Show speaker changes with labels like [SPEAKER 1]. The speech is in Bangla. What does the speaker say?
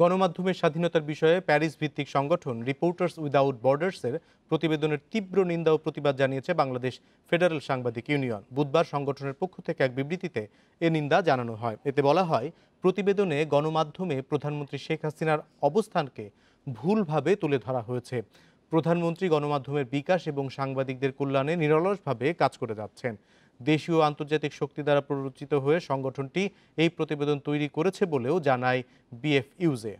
[SPEAKER 1] গণমাধ্যমের স্বাধীনতার বিষয়ে প্যারিস ভিত্তিক সংগঠন রিপোর্টার্স উইদাউট বর্ডার্সের প্রতিবেদনের তীব্র নিন্দা ও প্রতিবাদ জানিয়েছে বাংলাদেশ ফেডারেল সাংবাদিক ইউনিয়ন বুধবার সংগঠনের পক্ষ থেকে এক বিবৃতিতে এ নিন্দা জানানো হয় এতে বলা হয় প্রতিবেদনে গণমাধ্যমে প্রধানমন্ত্রী শেখ হাসিনার অবস্থানকে ভুলভাবে তুলে ধরা হয়েছে প্রধানমন্ত্রী গণমাধ্যমের বিকাশ এবং সাংবাদিকদের কল্যাণে নিরলসভাবে কাজ করে যাচ্ছেন দেশীয় আন্তর্জাতিক শক্তি দ্বারা প্ররোচিত হয়ে সংগঠনটি এই প্রতিবেদন তৈরি করেছে বলেও জানায় বিএফইউজে